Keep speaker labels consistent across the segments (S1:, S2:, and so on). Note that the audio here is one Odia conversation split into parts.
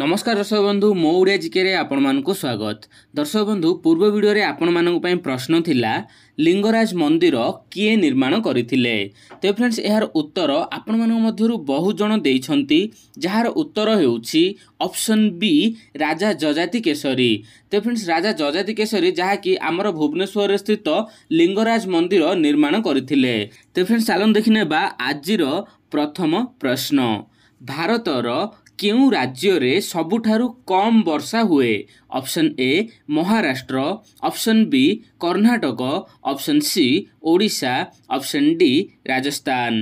S1: ନମସ୍କାର ଦର୍ଶକ ବନ୍ଧୁ ମୋ ଓଡ଼ିଆ ଜିକେରେ ଆପଣମାନଙ୍କୁ ସ୍ୱାଗତ ଦର୍ଶକ ବନ୍ଧୁ ପୂର୍ବ ଭିଡ଼ିଓରେ ଆପଣମାନଙ୍କ ପାଇଁ ପ୍ରଶ୍ନ ଥିଲା ଲିଙ୍ଗରାଜ ମନ୍ଦିର କିଏ ନିର୍ମାଣ କରିଥିଲେ ତେବେ ଫ୍ରେଣ୍ଡସ୍ ଏହାର ଉତ୍ତର ଆପଣମାନଙ୍କ ମଧ୍ୟରୁ ବହୁ ଜଣ ଦେଇଛନ୍ତି ଯାହାର ଉତ୍ତର ହେଉଛି ଅପସନ୍ ବି ରାଜା ଯଯାତି କେଶରୀ ତେବେ ଫ୍ରେଣ୍ଡସ୍ ରାଜା ଯଯାତି କେଶରୀ ଯାହାକି ଆମର ଭୁବନେଶ୍ୱରରେ ସ୍ଥିତ ଲିଙ୍ଗରାଜ ମନ୍ଦିର ନିର୍ମାଣ କରିଥିଲେ ତେବେ ଫ୍ରେଣ୍ଡସ୍ ଚାଲନ୍ତୁ ଦେଖିନେବା ଆଜିର ପ୍ରଥମ ପ୍ରଶ୍ନ ଭାରତର କେଉଁ ରାଜ୍ୟରେ ସବୁଠାରୁ କମ୍ ବର୍ଷା ହୁଏ option A Maharashtra option B Karnataka option C Odisha option D Rajasthan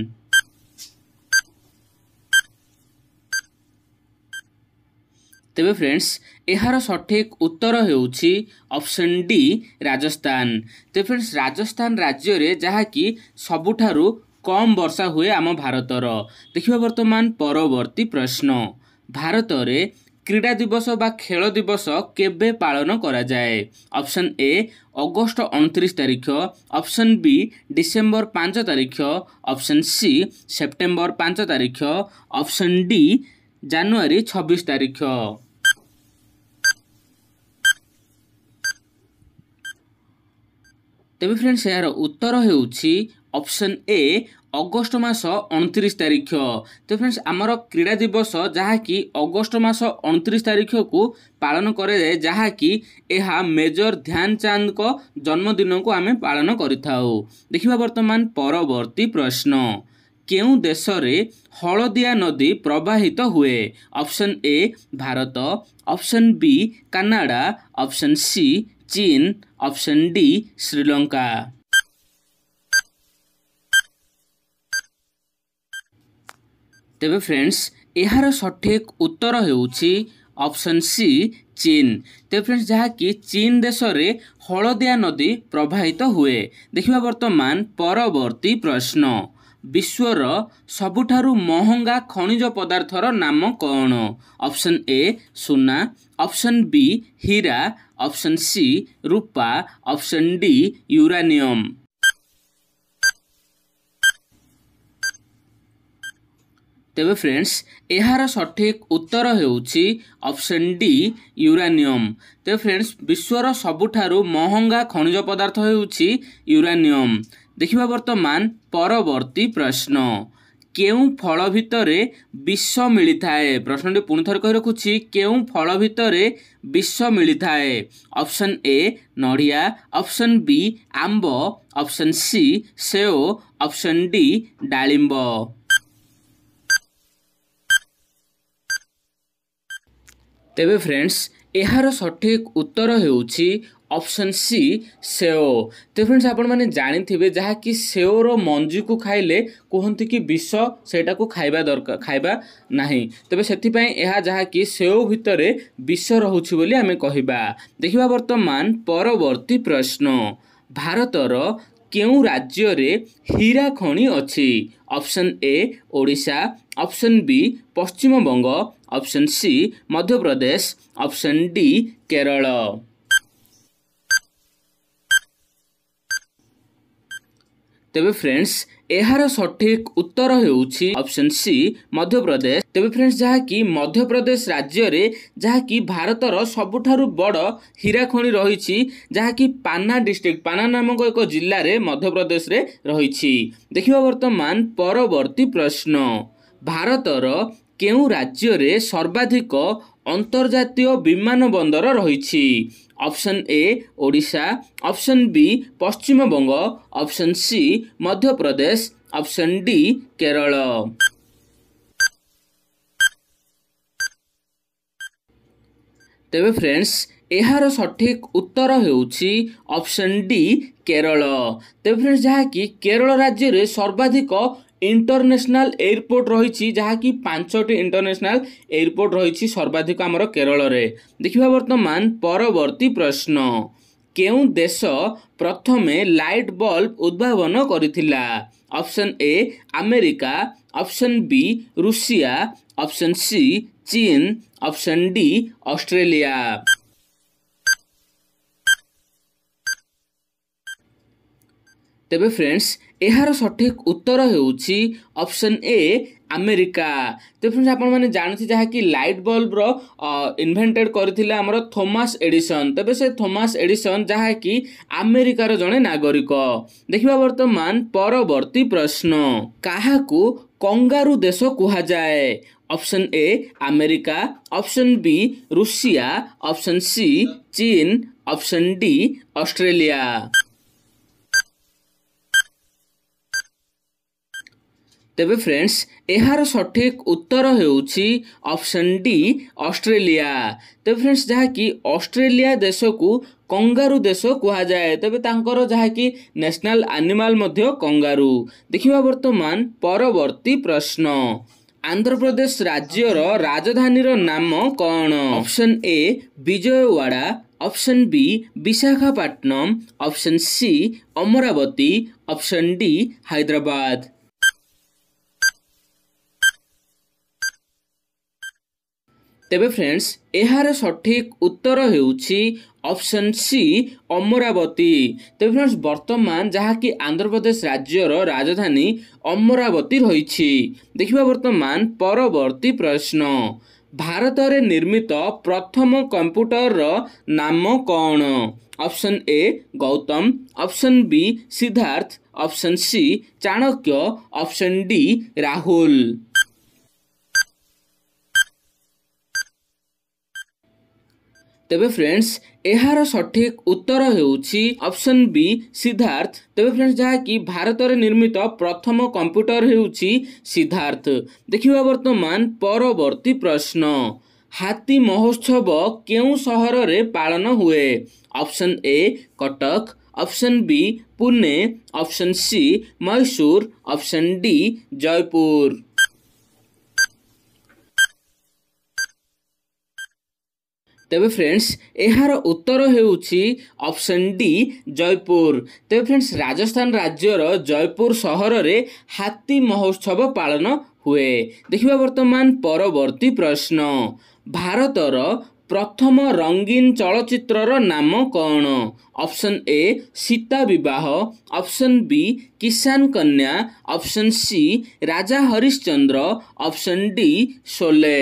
S1: ତେବେ ଫ୍ରେଣ୍ଡସ୍ ଏହାର ସଠିକ୍ ଉତ୍ତର ହେଉଛି ଅପସନ୍ ଡି ରାଜସ୍ଥାନ ତେବେ ଫ୍ରେଣ୍ଡସ୍ ରାଜସ୍ଥାନ ରାଜ୍ୟରେ ଯାହାକି ସବୁଠାରୁ କମ୍ ବର୍ଷା ହୁଏ ଆମ ଭାରତର ଦେଖିବା ବର୍ତ୍ତମାନ ପରବର୍ତ୍ତୀ ପ୍ରଶ୍ନ ଭାରତରେ କ୍ରୀଡ଼ା ଦିବସ ବା ଖେଳ ଦିବସ କେବେ ପାଳନ କରାଯାଏ ଅପସନ୍ ଏ ଅଗଷ୍ଟ ଅଣତିରିଶ ତାରିଖ ଅପସନ୍ ବି ଡିସେମ୍ବର ପାଞ୍ଚ ତାରିଖ ଅପସନ୍ ସି ସେପ୍ଟେମ୍ବର ପାଞ୍ଚ ତାରିଖ ଅପସନ୍ ଡି ଜାନୁଆରୀ ଛବିଶ ତାରିଖ ତେବେ ଫ୍ରେଣ୍ଡସ୍ ଏହାର ଉତ୍ତର ହେଉଛି ଅପସନ୍ ଏ ଅଗଷ୍ଟ ମାସ ଅଣତିରିଶ ତାରିଖ ତ ଫ୍ରେଣ୍ଡସ୍ ଆମର କ୍ରୀଡ଼ା ଦିବସ ଯାହାକି ଅଗଷ୍ଟ ମାସ ଅଣତିରିଶ ତାରିଖକୁ ପାଳନ କରାଯାଏ ଯାହାକି ଏହା ମେଜର ଧ୍ୟାନ ଚାନ୍ଦଙ୍କ ଜନ୍ମଦିନକୁ ଆମେ ପାଳନ କରିଥାଉ ଦେଖିବା ବର୍ତ୍ତମାନ ପରବର୍ତ୍ତୀ ପ୍ରଶ୍ନ କେଉଁ ଦେଶରେ ହଳଦିଆ ନଦୀ ପ୍ରବାହିତ ହୁଏ option A Bharat option B Canada option C ଚୀନ୍ ଅପସନ୍ ଡି ଶ୍ରୀଲଙ୍କା ତେବେ ଫ୍ରେଣ୍ଡସ୍ ଏହାର ସଠିକ୍ ଉତ୍ତର ହେଉଛି ଅପସନ୍ ସି ଚୀନ୍ ତେବେ ଫ୍ରେଣ୍ଡସ୍ ଯାହାକି ଚୀନ୍ ଦେଶରେ ହଳଦିଆ ନଦୀ ପ୍ରବାହିତ ହୁଏ ଦେଖିବା ବର୍ତ୍ତମାନ ପରବର୍ତ୍ତୀ ପ୍ରଶ୍ନ ବିଶ୍ୱର ସବୁଠାରୁ ମହଙ୍ଗା ଖଣିଜ ପଦାର୍ଥର ନାମ କ'ଣ ଅପସନ୍ ଏ ସୁନା ଅପସନ୍ ବି ହୀରା ଅପସନ୍ ସି ରୂପା ଅପସନ୍ ଡି ୟୁରାନିୟମ୍ ତେବେ ଫ୍ରେଣ୍ଡସ୍ ଏହାର ସଠିକ୍ ଉତ୍ତର ହେଉଛି ଅପସନ୍ ଡି ୟୁରାନିୟମ୍ ତେବେ ଫ୍ରେଣ୍ଡସ୍ ବିଶ୍ୱର ସବୁଠାରୁ ମହଙ୍ଗା ଖଣିଜ ପଦାର୍ଥ ହେଉଛି ୟୁରାନିୟମ୍ ଦେଖିବା ବର୍ତ୍ତମାନ ପରବର୍ତ୍ତୀ ପ୍ରଶ୍ନ କେଉଁ ଫଳ ଭିତରେ ବିଷ ମିଳିଥାଏ ପ୍ରଶ୍ନଟି ପୁଣିଥରେ କହି ରଖୁଛି କେଉଁ ଫଳ ଭିତରେ ବିଷ ମିଳିଥାଏ ଅପସନ୍ ଏ ନଡ଼ିଆ ଅପସନ୍ ବି ଆମ୍ବ ଅପସନ୍ ସି ସେଓ ଅପସନ୍ ଡି ଡାଳିମ୍ବ ତେବେ ଫ୍ରେଣ୍ଡସ୍ ଏହାର ସଠିକ୍ ଉତ୍ତର ହେଉଛି ଅପସନ୍ ସି ସେଓ ତେବେ ଫ୍ରେଣ୍ଡସ୍ ଆପଣମାନେ ଜାଣିଥିବେ ଯାହାକି ସେଓର ମଞ୍ଜିକୁ ଖାଇଲେ କୁହନ୍ତି କି ବିଷ ସେଇଟାକୁ ଖାଇବା ଦରକାର ଖାଇବା ନାହିଁ ତେବେ ସେଥିପାଇଁ ଏହା ଯାହାକି ସେଓ ଭିତରେ ବିଷ ରହୁଛି ବୋଲି ଆମେ କହିବା ଦେଖିବା ବର୍ତ୍ତମାନ ପରବର୍ତ୍ତୀ ପ୍ରଶ୍ନ ଭାରତର କେଉଁ ରାଜ୍ୟରେ ହୀରା ଖଣି ଅଛି option A Odisha option B Paschimbanga option C Madhya Pradesh option D Kerala ତେବେ ଫ୍ରେଣ୍ଡସ୍ ଏହାର ସଠିକ୍ ଉତ୍ତର ହେଉଛି ଅପସନ୍ ସି ମଧ୍ୟପ୍ରଦେଶ ତେବେ ଫ୍ରେଣ୍ଡସ୍ ଯାହାକି ମଧ୍ୟପ୍ରଦେଶ ରାଜ୍ୟରେ ଯାହାକି ଭାରତର ସବୁଠାରୁ ବଡ଼ ହୀରା ଖଣି ରହିଛି ଯାହାକି ପାନା ଡିଷ୍ଟ୍ରିକ୍ଟ ପାନା ନାମକ ଏକ ଜିଲ୍ଲାରେ ମଧ୍ୟପ୍ରଦେଶରେ ରହିଛି ଦେଖିବା ବର୍ତ୍ତମାନ ପରବର୍ତ୍ତୀ ପ୍ରଶ୍ନ ଭାରତର କେଉଁ ରାଜ୍ୟରେ ସର୍ବାଧିକ ଅନ୍ତର୍ଜାତୀୟ ବିମାନ ବନ୍ଦର ରହିଛି option A Odisha option B Paschimbanga option C Madhya Pradesh option D Kerala ତେବେ ଫ୍ରେଣ୍ଡସ୍ ଏହାର ସଠିକ୍ ଉତ୍ତର ହେଉଛି ଅପସନ୍ ଡି କେରଳ ତେବେ ଫ୍ରେଣ୍ଡସ୍ ଯାହାକି କେରଳ ରାଜ୍ୟରେ ସର୍ବାଧିକ ইন্টরন্যাশনাল এয়ারপোর্ট রয়েছে যাকি পাঁচটি ইন্টরন্যাশনাল এয়ারপোর্ট রয়েছে সর্বাধিক আমার কেরলরে দেখা বর্তমান পরবর্তী প্রশ্ন কেউ দেশ প্রথমে লাইট বল্ব উদ্ভাবন করেছিল option A America option B Russia option C চীন অপশন ডি অস্ট্রেলিয়া তবে ফ্রেন্ডস ଏହାର ସଠିକ୍ ଉତ୍ତର ହେଉଛି ଅପସନ୍ ଏ ଆମେରିକା ତ ଫ୍ରେଣ୍ଡସ୍ ଆପଣମାନେ ଜାଣନ୍ତି ଯାହାକି ଲାଇଟ୍ ବଲ୍ବର ଇନଭେଣ୍ଟେଡ଼ କରିଥିଲେ ଆମର ଥୋମାସ୍ ଏଡ଼ିସନ୍ ତେବେ ସେ ଥୋମାସ୍ ଏଡ଼ିସନ୍ ଯାହାକି ଆମେରିକାର ଜଣେ ନାଗରିକ ଦେଖିବା ବର୍ତ୍ତମାନ ପରବର୍ତ୍ତୀ ପ୍ରଶ୍ନ କାହାକୁ କଙ୍ଗାରୁ ଦେଶ କୁହାଯାଏ option A America option B Russia option C ଚୀନ୍ ଅପସନ୍ ଡି ଅଷ୍ଟ୍ରେଲିଆ ତେବେ ଫ୍ରେଣ୍ଡସ୍ ଏହାର ସଠିକ୍ ଉତ୍ତର ହେଉଛି ଅପସନ୍ ଡି ଅଷ୍ଟ୍ରେଲିଆ ତେବେ ଫ୍ରେଣ୍ଡସ୍ ଯାହାକି ଅଷ୍ଟ୍ରେଲିଆ ଦେଶକୁ କଙ୍ଗାରୁ ଦେଶ କୁହାଯାଏ ତେବେ ତାଙ୍କର ଯାହାକି ନ୍ୟାସନାଲ୍ ଆନିମାଲ୍ ମଧ୍ୟ କଙ୍ଗାରୁ ଦେଖିବା ବର୍ତ୍ତମାନ ପରବର୍ତ୍ତୀ ପ୍ରଶ୍ନ ଆନ୍ଧ୍ରପ୍ରଦେଶ ରାଜ୍ୟର ରାଜଧାନୀର ନାମ କ'ଣ option A Vijayawada option B Visakhapatnam option C Amaravati option D Hyderabad ତେବେ ଫ୍ରେଣ୍ଡସ୍ ଏହାର ସଠିକ୍ ଉତ୍ତର ହେଉଛି ଅପସନ୍ ସି ଅମରାବତୀ ତେବେ ଫ୍ରେଣ୍ଡସ୍ ବର୍ତ୍ତମାନ ଯାହାକି ଆନ୍ଧ୍ରପ୍ରଦେଶ ରାଜ୍ୟର ରାଜଧାନୀ ଅମରାବତୀ ରହିଛି ଦେଖିବା ବର୍ତ୍ତମାନ ପରବର୍ତ୍ତୀ ପ୍ରଶ୍ନ ଭାରତରେ ନିର୍ମିତ ପ୍ରଥମ କମ୍ପ୍ୟୁଟରର ନାମ କ'ଣ option A Gautam option B Siddharth option C Chanakya option D Rahul ତେବେ ଫ୍ରେଣ୍ଡସ୍ ଏହାର ସଠିକ୍ ଉତ୍ତର ହେଉଛି ଅପସନ୍ ବି ସିଦ୍ଧାର୍ଥ ତେବେ ଫ୍ରେଣ୍ଡସ୍ ଯାହାକି ଭାରତରେ ନିର୍ମିତ ପ୍ରଥମ କମ୍ପ୍ୟୁଟର ହେଉଛି ସିଦ୍ଧାର୍ଥ ଦେଖିବା ବର୍ତ୍ତମାନ ପରବର୍ତ୍ତୀ ପ୍ରଶ୍ନ ହାତୀ ମହୋତ୍ସବ କେଉଁ ସହରରେ ପାଳନ ହୁଏ option A Cuttack option B Pune option C Mysore option D Jaipur ତେବେ ଫ୍ରେଣ୍ଡସ୍ ଏହାର ଉତ୍ତର ହେଉଛି ଅପସନ୍ ଡି ଜୟପୁର ତେବେ ଫ୍ରେଣ୍ଡସ୍ ରାଜସ୍ଥାନ ରାଜ୍ୟର ଜୟପୁର ସହରରେ ହାତୀ ମହୋତ୍ସବ ପାଳନ ହୁଏ ଦେଖିବା ବର୍ତ୍ତମାନ ପରବର୍ତ୍ତୀ ପ୍ରଶ୍ନ ଭାରତର ପ୍ରଥମ ରଙ୍ଗୀନ ଚଳଚ୍ଚିତ୍ରର ନାମ କ'ଣ ଅପସନ୍ ଏ ସୀତା ବିବାହ option B Kishan Kanya option C Raja Harishchandra option D Sholay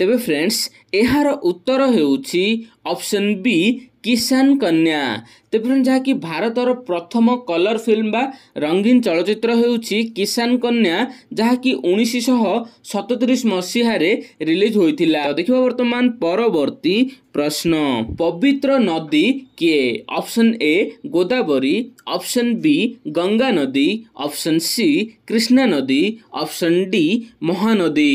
S1: ତେବେ ଫ୍ରେଣ୍ଡସ୍ ଏହାର ଉତ୍ତର ହେଉଛି ଅପସନ୍ ବି କିଷାନ କନ୍ୟା ତେବେ ଫ୍ରେଣ୍ଡ ଯାହାକି ଭାରତର ପ୍ରଥମ କଲର୍ ଫିଲ୍ମ ବା ରଙ୍ଗୀନ ଚଳଚ୍ଚିତ୍ର ହେଉଛି କିଷାନ କନ୍ୟା ଯାହାକି ଉଣେଇଶହ ସତତିରିଶ ମସିହାରେ ରିଲିଜ୍ ହୋଇଥିଲା ଦେଖିବା ବର୍ତ୍ତମାନ ପରବର୍ତ୍ତୀ प्रश्न पवित्र नदी किए option A Godavari option B Ganga नदी ऑप्शन सी कृष्णा नदी ऑप्शन डी ମହାନଦୀ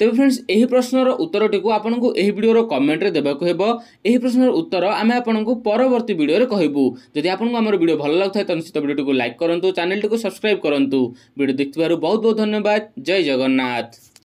S1: ତେବେ ଫ୍ରେଣ୍ଡସ୍ ଏହି ପ୍ରଶ୍ନର ଉତ୍ତରଟିକୁ ଆପଣଙ୍କୁ ଏହି ଭିଡ଼ିଓର କମେଣ୍ଟରେ ଦେବାକୁ ହେବ ଏହି ପ୍ରଶ୍ନର ଉତ୍ତର ଆମେ ଆପଣଙ୍କୁ ପରବର୍ତ୍ତୀ ଭିଡ଼ିଓରେ କହିବୁ ଯଦି ଆପଣଙ୍କୁ ଆମର ଭିଡ଼ିଓ ଭଲ ଲାଗୁଥାଏ ତ ନିଶ୍ଚିତ ଭିଡ଼ିଓଟିକୁ ଲାଇକ୍ କରନ୍ତୁ ଚ୍ୟାନେଲଟିକୁ ସବସ୍କ୍ରାଇବ୍ କରନ୍ତୁ ଭିଡ଼ିଓ ଦେଖିଥିବାରୁ ବହୁତ ବହୁତ ଧନ୍ୟବାଦ ଜୟ ଜଗନ୍ନାଥ